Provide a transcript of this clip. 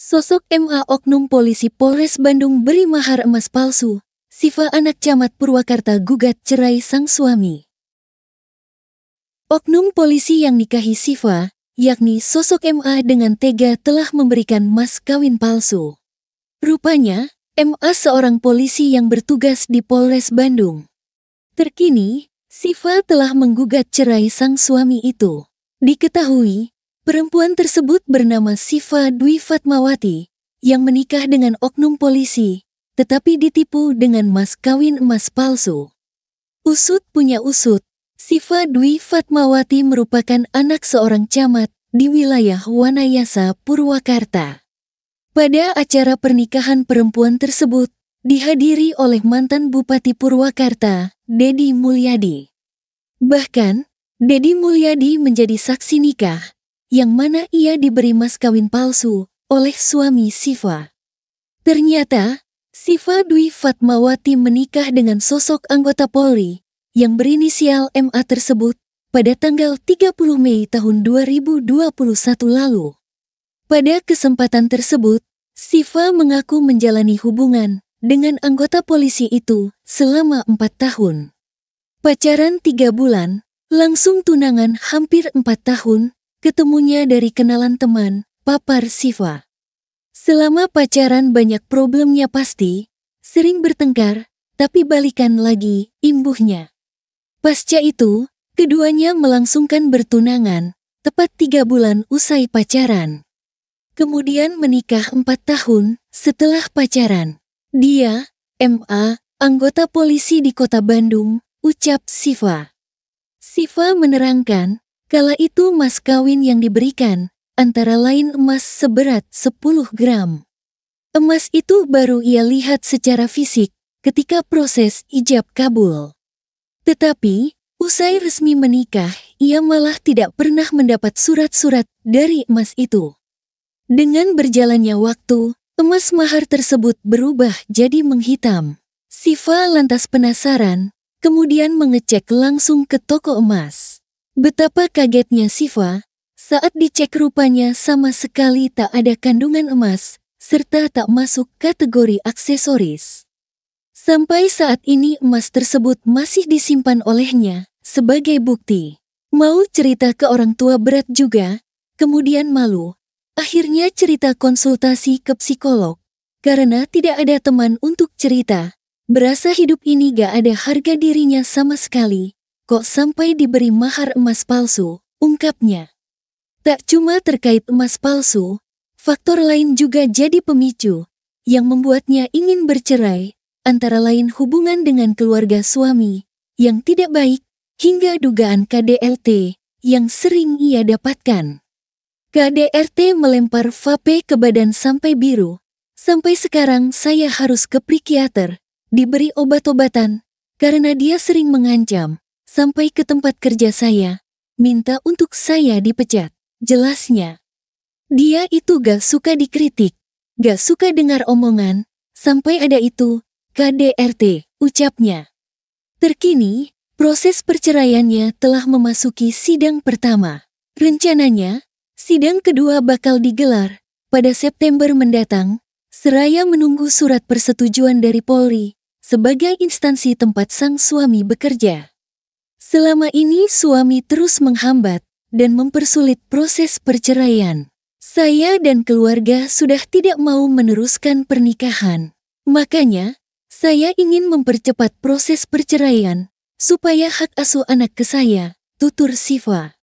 Sosok MA Oknum Polisi Polres Bandung beri mahar emas palsu, Siva anak camat Purwakarta gugat cerai sang suami. Oknum polisi yang nikahi Siva, yakni sosok MA dengan tega telah memberikan mas kawin palsu. Rupanya, MA seorang polisi yang bertugas di Polres Bandung. Terkini, Siva telah menggugat cerai sang suami itu. Diketahui, Perempuan tersebut bernama Siva Dwi Fatmawati yang menikah dengan oknum polisi tetapi ditipu dengan mas kawin emas palsu. Usut punya usut, Siva Dwi Fatmawati merupakan anak seorang camat di wilayah Wanayasa, Purwakarta. Pada acara pernikahan perempuan tersebut, dihadiri oleh mantan Bupati Purwakarta, Dedi Mulyadi. Bahkan, Dedi Mulyadi menjadi saksi nikah yang mana ia diberi mas kawin palsu oleh suami Siva. Ternyata, Siva Dwi Fatmawati menikah dengan sosok anggota Polri yang berinisial MA tersebut pada tanggal 30 Mei tahun 2021 lalu. Pada kesempatan tersebut, Siva mengaku menjalani hubungan dengan anggota polisi itu selama empat tahun. Pacaran tiga bulan, langsung tunangan hampir empat tahun, ketemunya dari kenalan teman, papar Siva. Selama pacaran banyak problemnya pasti, sering bertengkar, tapi balikan lagi imbuhnya. Pasca itu, keduanya melangsungkan bertunangan, tepat tiga bulan usai pacaran. Kemudian menikah empat tahun setelah pacaran. Dia, MA, anggota polisi di kota Bandung, ucap Siva. Siva menerangkan, Kala itu emas kawin yang diberikan antara lain emas seberat 10 gram. Emas itu baru ia lihat secara fisik ketika proses ijab kabul. Tetapi, usai resmi menikah, ia malah tidak pernah mendapat surat-surat dari emas itu. Dengan berjalannya waktu, emas mahar tersebut berubah jadi menghitam. Siva lantas penasaran, kemudian mengecek langsung ke toko emas. Betapa kagetnya Siva saat dicek rupanya sama sekali tak ada kandungan emas serta tak masuk kategori aksesoris. Sampai saat ini emas tersebut masih disimpan olehnya sebagai bukti. Mau cerita ke orang tua berat juga, kemudian malu. Akhirnya cerita konsultasi ke psikolog. Karena tidak ada teman untuk cerita, berasa hidup ini gak ada harga dirinya sama sekali Kok sampai diberi mahar emas palsu, ungkapnya. Tak cuma terkait emas palsu, faktor lain juga jadi pemicu, yang membuatnya ingin bercerai, antara lain hubungan dengan keluarga suami, yang tidak baik, hingga dugaan KDLT, yang sering ia dapatkan. KDRT melempar vape ke badan sampai biru. Sampai sekarang saya harus ke psikiater, diberi obat-obatan, karena dia sering mengancam, sampai ke tempat kerja saya, minta untuk saya dipecat. Jelasnya, dia itu gak suka dikritik, gak suka dengar omongan, sampai ada itu, KDRT, ucapnya. Terkini, proses perceraiannya telah memasuki sidang pertama. Rencananya, sidang kedua bakal digelar pada September mendatang, seraya menunggu surat persetujuan dari Polri sebagai instansi tempat sang suami bekerja. Selama ini suami terus menghambat dan mempersulit proses perceraian. Saya dan keluarga sudah tidak mau meneruskan pernikahan. Makanya, saya ingin mempercepat proses perceraian supaya hak asuh anak ke saya, tutur Siva.